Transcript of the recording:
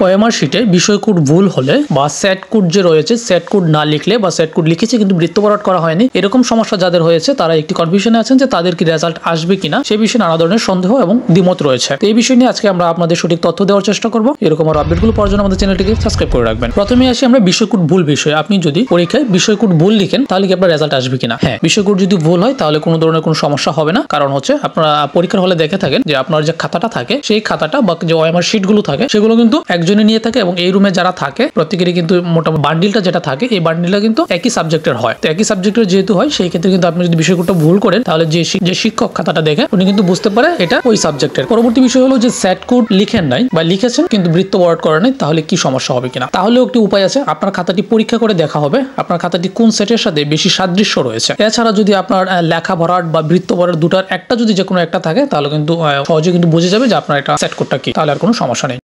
OMR শিটে code ভুল হলে বা স্যাট কোড যে রয়েছে সেট কোড না লিখলে বা স্যাট কোড লিখেছে কিন্তু বৃত্তপরাট করা হয়নি এরকম সমস্যা যাদের হয়েছে তারা একটি কনফিউশনে আছেন যে তাদের কি রেজাল্ট আসবে কিনা সে বিষয়ে নানা ধরনের সন্দেহ এবং দ্বিমত রয়েছে এই বিষয় নিয়ে আজকে আমরা আপনাদের সঠিক তথ্য দেওয়ার চেষ্টা করব এরকম আর আপডেটগুলো পাওয়ার জন্য আমাদের চ্যানেলটিকে সাবস্ক্রাইব করে রাখবেন প্রথমে আসি আমরা কোড ভুল বিষয়ে আপনি যদি পরীক্ষায় বিষয়কোড ভুল লিখেন তাহলে কি আপনার রেজাল্ট আসবে কিনা হ্যাঁ কোড যদি ভুল হয় তাহলে কোনো ধরনের কোনো সমস্যা হবে না কারণ হচ্ছে আপনারা পরীক্ষার হলে দেখে থাকেন যে আপনার যে খাতাটা থাকে সেই খাতাটা বা যে ওএমআর শিটগুলো থাকে সেগুলো কিন্তু এক একজনই নিয়ে থাকে এবং এই রুমে যারা থাকে প্রত্যেকেরই কিন্তু মোটামুটি বান্ডিলটা যেটা থাকে এই বান্ডিলটা কিন্তু একই সাবজেক্টের হয় তো একই সাবজেক্টের যেহেতু হয় সেই ক্ষেত্রে কিন্তু আপনি যদি বিষয়গুলো ভুল করেন তাহলে যে শিক্ষক খাতাটা দেখে উনি কিন্তু বুঝতে পারে এটা ওই সাবজেক্টের পরবর্তী বিষয় হলো যে স্যাট কোড লিখেন নাই বা লিখেছেন কিন্তু বৃত্ত বরাদ করা নেই তাহলে কি সমস্যা হবে কিনা তাহলেও একটি উপায় আছে আপনার খাতাটি পরীক্ষা করে দেখা হবে আপনার খাতাটি কোন সেটের সাথে বেশি সাদৃশ্য রয়েছে এছাড়া যদি আপনার লেখা ভরাট বা বৃত্ত ভরাট দুটার একটা যদি যে কোনো একটা থাকে তাহলে কিন্তু সহজে কিন্তু বুঝে যাবে যে আপনার এটা সেট কোডটা কি তাহলে আর কোনো সমস্যা নেই